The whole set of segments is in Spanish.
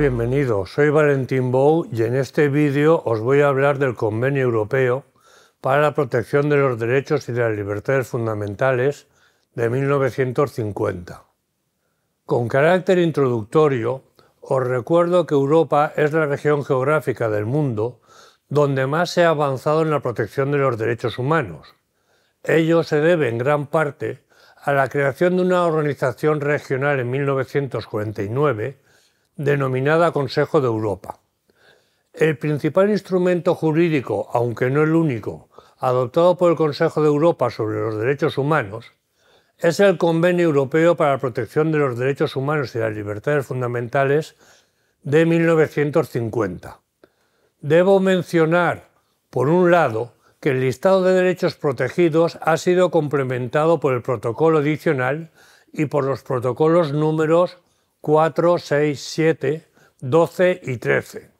bienvenidos. Soy Valentín Bou y en este vídeo os voy a hablar del Convenio Europeo para la Protección de los Derechos y de las Libertades Fundamentales de 1950. Con carácter introductorio, os recuerdo que Europa es la región geográfica del mundo donde más se ha avanzado en la protección de los derechos humanos. Ello se debe en gran parte a la creación de una organización regional en 1949 denominada Consejo de Europa. El principal instrumento jurídico, aunque no el único, adoptado por el Consejo de Europa sobre los derechos humanos, es el Convenio Europeo para la Protección de los Derechos Humanos y las Libertades Fundamentales de 1950. Debo mencionar, por un lado, que el listado de derechos protegidos ha sido complementado por el protocolo adicional y por los protocolos números 4, 6, 7, 12 y 13.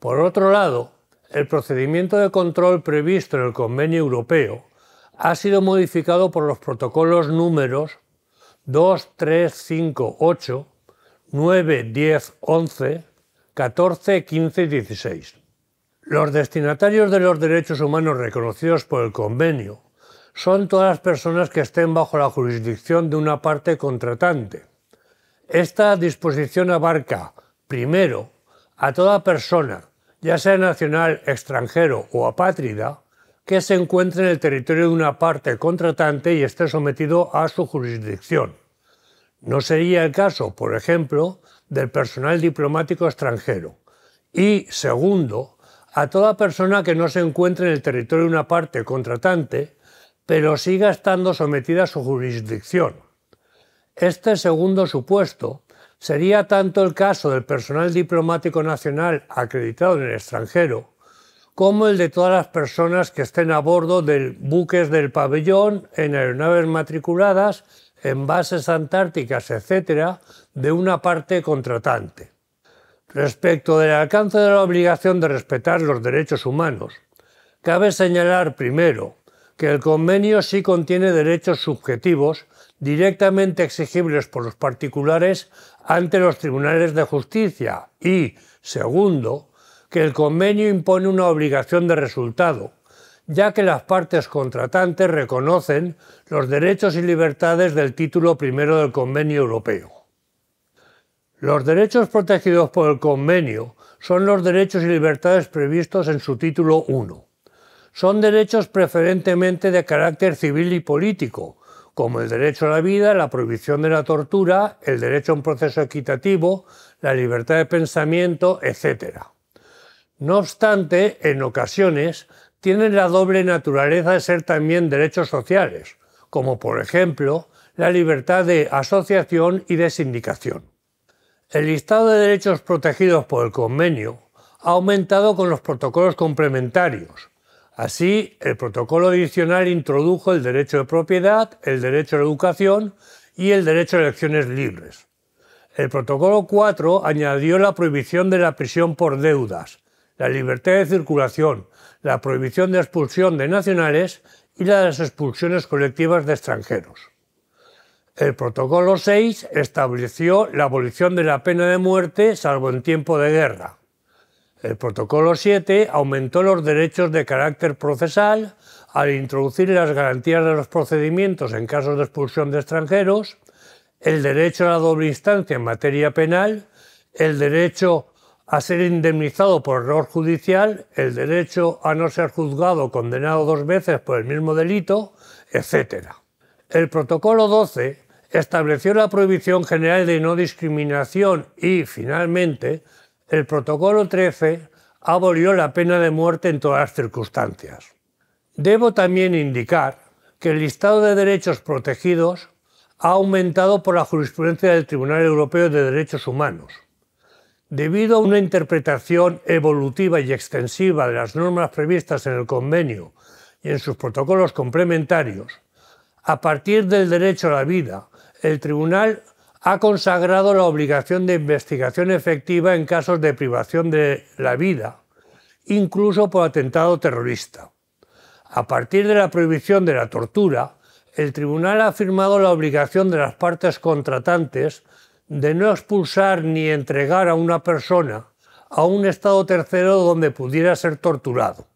Por otro lado, el procedimiento de control previsto en el Convenio Europeo ha sido modificado por los protocolos números 2, 3, 5, 8, 9, 10, 11, 14, 15 y 16. Los destinatarios de los derechos humanos reconocidos por el convenio son todas las personas que estén bajo la jurisdicción de una parte contratante esta disposición abarca, primero, a toda persona, ya sea nacional, extranjero o apátrida, que se encuentre en el territorio de una parte contratante y esté sometido a su jurisdicción. No sería el caso, por ejemplo, del personal diplomático extranjero. Y, segundo, a toda persona que no se encuentre en el territorio de una parte contratante, pero siga estando sometida a su jurisdicción, este segundo supuesto sería tanto el caso del personal diplomático nacional acreditado en el extranjero, como el de todas las personas que estén a bordo de buques del pabellón, en aeronaves matriculadas, en bases antárticas, etc., de una parte contratante. Respecto del alcance de la obligación de respetar los derechos humanos, cabe señalar primero que el convenio sí contiene derechos subjetivos directamente exigibles por los particulares ante los tribunales de justicia y, segundo, que el convenio impone una obligación de resultado, ya que las partes contratantes reconocen los derechos y libertades del título primero del convenio europeo. Los derechos protegidos por el convenio son los derechos y libertades previstos en su título 1. Son derechos preferentemente de carácter civil y político, como el derecho a la vida, la prohibición de la tortura, el derecho a un proceso equitativo, la libertad de pensamiento, etc. No obstante, en ocasiones tienen la doble naturaleza de ser también derechos sociales, como por ejemplo la libertad de asociación y de sindicación. El listado de derechos protegidos por el convenio ha aumentado con los protocolos complementarios, Así, el protocolo adicional introdujo el derecho de propiedad, el derecho a la educación y el derecho a elecciones libres. El protocolo 4 añadió la prohibición de la prisión por deudas, la libertad de circulación, la prohibición de expulsión de nacionales y la de las expulsiones colectivas de extranjeros. El protocolo 6 estableció la abolición de la pena de muerte salvo en tiempo de guerra. El protocolo 7 aumentó los derechos de carácter procesal al introducir las garantías de los procedimientos en casos de expulsión de extranjeros, el derecho a la doble instancia en materia penal, el derecho a ser indemnizado por error judicial, el derecho a no ser juzgado o condenado dos veces por el mismo delito, etc. El protocolo 12 estableció la prohibición general de no discriminación y, finalmente, el protocolo 13 abolió la pena de muerte en todas las circunstancias. Debo también indicar que el listado de derechos protegidos ha aumentado por la jurisprudencia del Tribunal Europeo de Derechos Humanos. Debido a una interpretación evolutiva y extensiva de las normas previstas en el convenio y en sus protocolos complementarios, a partir del derecho a la vida, el Tribunal ha consagrado la obligación de investigación efectiva en casos de privación de la vida, incluso por atentado terrorista. A partir de la prohibición de la tortura, el tribunal ha afirmado la obligación de las partes contratantes de no expulsar ni entregar a una persona a un Estado tercero donde pudiera ser torturado.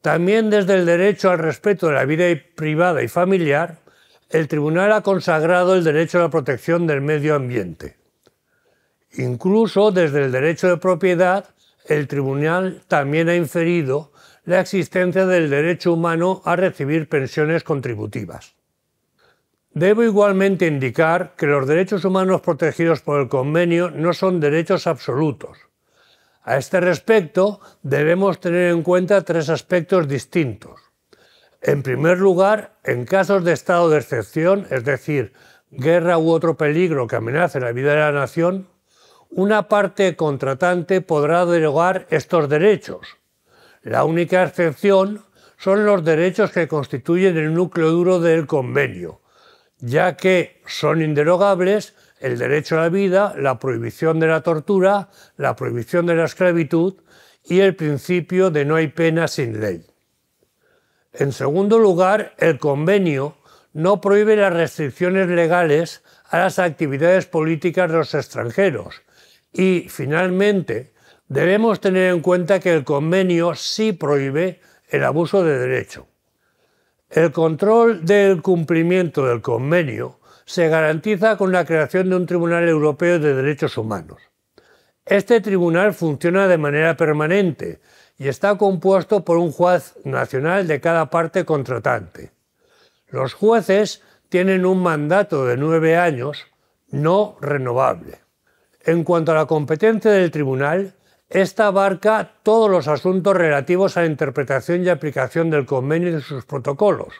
También desde el derecho al respeto de la vida privada y familiar, el tribunal ha consagrado el derecho a la protección del medio ambiente. Incluso desde el derecho de propiedad, el tribunal también ha inferido la existencia del derecho humano a recibir pensiones contributivas. Debo igualmente indicar que los derechos humanos protegidos por el convenio no son derechos absolutos. A este respecto, debemos tener en cuenta tres aspectos distintos. En primer lugar, en casos de estado de excepción, es decir, guerra u otro peligro que amenace la vida de la nación, una parte contratante podrá derogar estos derechos. La única excepción son los derechos que constituyen el núcleo duro del convenio, ya que son inderogables el derecho a la vida, la prohibición de la tortura, la prohibición de la esclavitud y el principio de no hay pena sin ley. En segundo lugar, el convenio no prohíbe las restricciones legales a las actividades políticas de los extranjeros. Y, finalmente, debemos tener en cuenta que el convenio sí prohíbe el abuso de derecho. El control del cumplimiento del convenio se garantiza con la creación de un Tribunal Europeo de Derechos Humanos. Este tribunal funciona de manera permanente y está compuesto por un juez nacional de cada parte contratante. Los jueces tienen un mandato de nueve años no renovable. En cuanto a la competencia del tribunal, esta abarca todos los asuntos relativos a la interpretación y aplicación del convenio y de sus protocolos.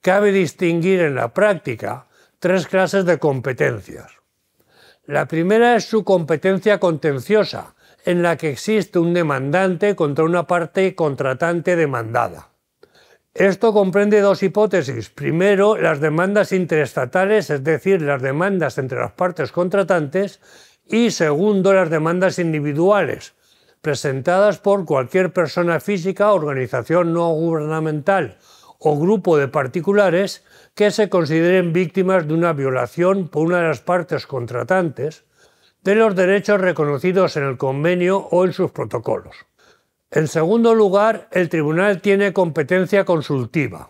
Cabe distinguir en la práctica tres clases de competencias. La primera es su competencia contenciosa, en la que existe un demandante contra una parte contratante demandada. Esto comprende dos hipótesis. Primero, las demandas interestatales, es decir, las demandas entre las partes contratantes, y segundo, las demandas individuales, presentadas por cualquier persona física, organización no gubernamental o grupo de particulares que se consideren víctimas de una violación por una de las partes contratantes de los derechos reconocidos en el convenio o en sus protocolos. En segundo lugar, el Tribunal tiene competencia consultiva.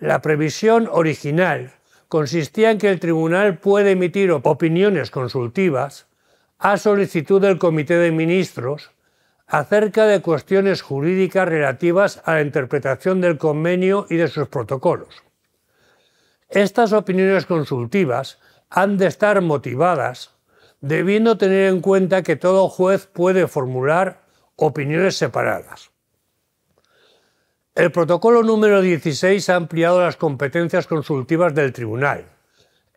La previsión original consistía en que el Tribunal puede emitir opiniones consultivas a solicitud del Comité de Ministros acerca de cuestiones jurídicas relativas a la interpretación del convenio y de sus protocolos. Estas opiniones consultivas han de estar motivadas debiendo tener en cuenta que todo juez puede formular opiniones separadas. El protocolo número 16 ha ampliado las competencias consultivas del tribunal.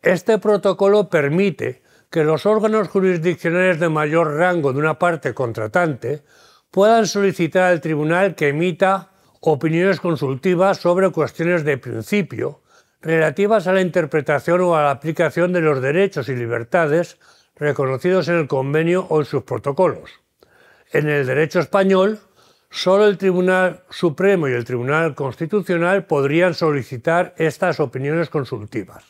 Este protocolo permite que los órganos jurisdiccionales de mayor rango de una parte contratante puedan solicitar al tribunal que emita opiniones consultivas sobre cuestiones de principio relativas a la interpretación o a la aplicación de los derechos y libertades reconocidos en el convenio o en sus protocolos. En el derecho español, solo el Tribunal Supremo y el Tribunal Constitucional podrían solicitar estas opiniones consultivas.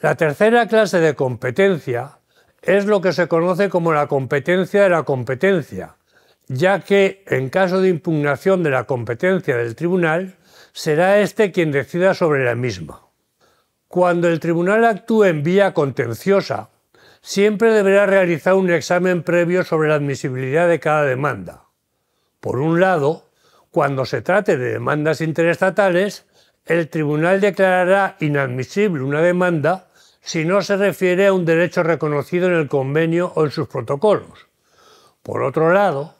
La tercera clase de competencia es lo que se conoce como la competencia de la competencia, ya que en caso de impugnación de la competencia del tribunal, será éste quien decida sobre la misma. Cuando el tribunal actúe en vía contenciosa siempre deberá realizar un examen previo sobre la admisibilidad de cada demanda. Por un lado, cuando se trate de demandas interestatales, el tribunal declarará inadmisible una demanda si no se refiere a un derecho reconocido en el convenio o en sus protocolos. Por otro lado,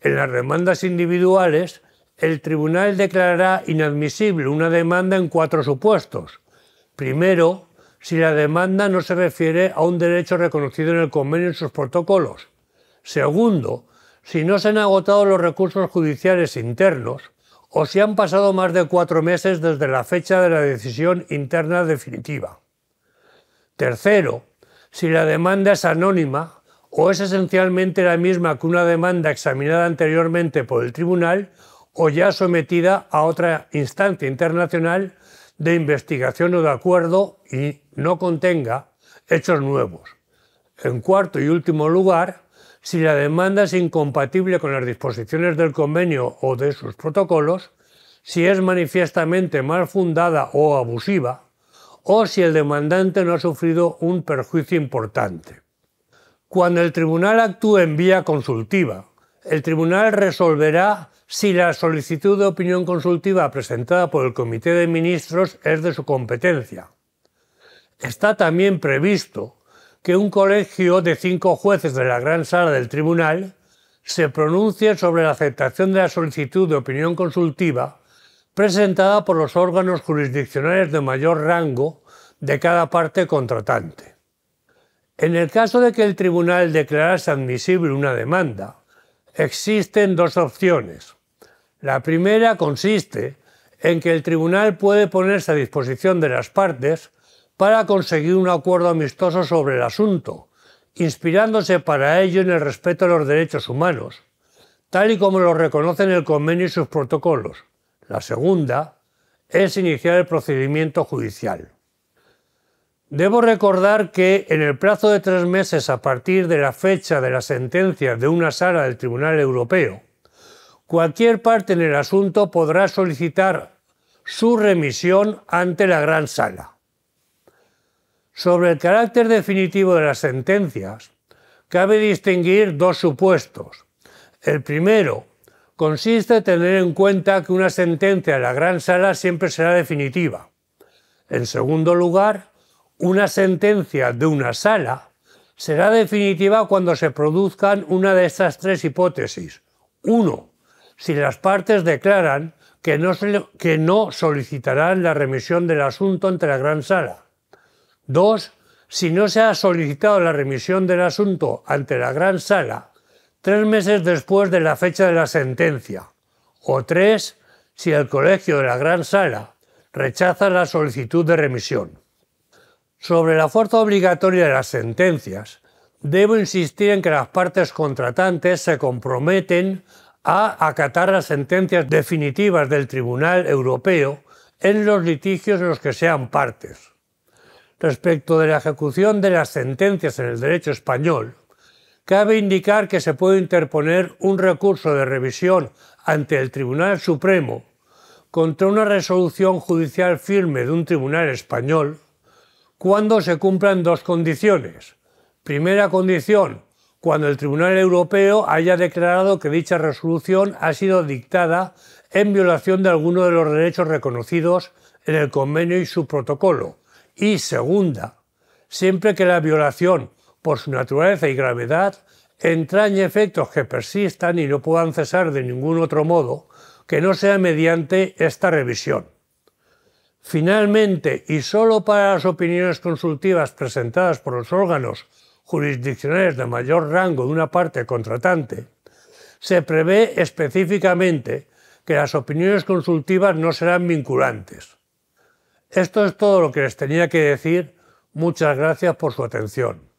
en las demandas individuales, el tribunal declarará inadmisible una demanda en cuatro supuestos. Primero, si la demanda no se refiere a un derecho reconocido en el convenio y sus protocolos. Segundo, si no se han agotado los recursos judiciales internos o si han pasado más de cuatro meses desde la fecha de la decisión interna definitiva. Tercero, si la demanda es anónima o es esencialmente la misma que una demanda examinada anteriormente por el tribunal o ya sometida a otra instancia internacional de investigación o de acuerdo y no contenga hechos nuevos. En cuarto y último lugar, si la demanda es incompatible con las disposiciones del convenio o de sus protocolos, si es manifiestamente mal fundada o abusiva, o si el demandante no ha sufrido un perjuicio importante. Cuando el tribunal actúe en vía consultiva, el tribunal resolverá si la solicitud de opinión consultiva presentada por el Comité de Ministros es de su competencia Está también previsto que un colegio de cinco jueces de la Gran Sala del Tribunal se pronuncie sobre la aceptación de la solicitud de opinión consultiva presentada por los órganos jurisdiccionales de mayor rango de cada parte contratante. En el caso de que el tribunal declarase admisible una demanda, existen dos opciones. La primera consiste en que el tribunal puede ponerse a disposición de las partes para conseguir un acuerdo amistoso sobre el asunto, inspirándose para ello en el respeto a los derechos humanos, tal y como lo reconocen el convenio y sus protocolos. La segunda es iniciar el procedimiento judicial. Debo recordar que en el plazo de tres meses a partir de la fecha de la sentencia de una sala del Tribunal Europeo, cualquier parte en el asunto podrá solicitar su remisión ante la Gran Sala. Sobre el carácter definitivo de las sentencias, cabe distinguir dos supuestos. El primero consiste en tener en cuenta que una sentencia de la gran sala siempre será definitiva. En segundo lugar, una sentencia de una sala será definitiva cuando se produzcan una de estas tres hipótesis. Uno, si las partes declaran que no, no solicitarán la remisión del asunto ante la gran sala. 2. si no se ha solicitado la remisión del asunto ante la Gran Sala tres meses después de la fecha de la sentencia. O tres, si el Colegio de la Gran Sala rechaza la solicitud de remisión. Sobre la fuerza obligatoria de las sentencias, debo insistir en que las partes contratantes se comprometen a acatar las sentencias definitivas del Tribunal Europeo en los litigios en los que sean partes respecto de la ejecución de las sentencias en el derecho español, cabe indicar que se puede interponer un recurso de revisión ante el Tribunal Supremo contra una resolución judicial firme de un tribunal español cuando se cumplan dos condiciones. Primera condición, cuando el Tribunal Europeo haya declarado que dicha resolución ha sido dictada en violación de alguno de los derechos reconocidos en el convenio y su protocolo. Y segunda, siempre que la violación, por su naturaleza y gravedad, entrañe efectos que persistan y no puedan cesar de ningún otro modo que no sea mediante esta revisión. Finalmente, y solo para las opiniones consultivas presentadas por los órganos jurisdiccionales de mayor rango de una parte contratante, se prevé específicamente que las opiniones consultivas no serán vinculantes. Esto es todo lo que les tenía que decir. Muchas gracias por su atención.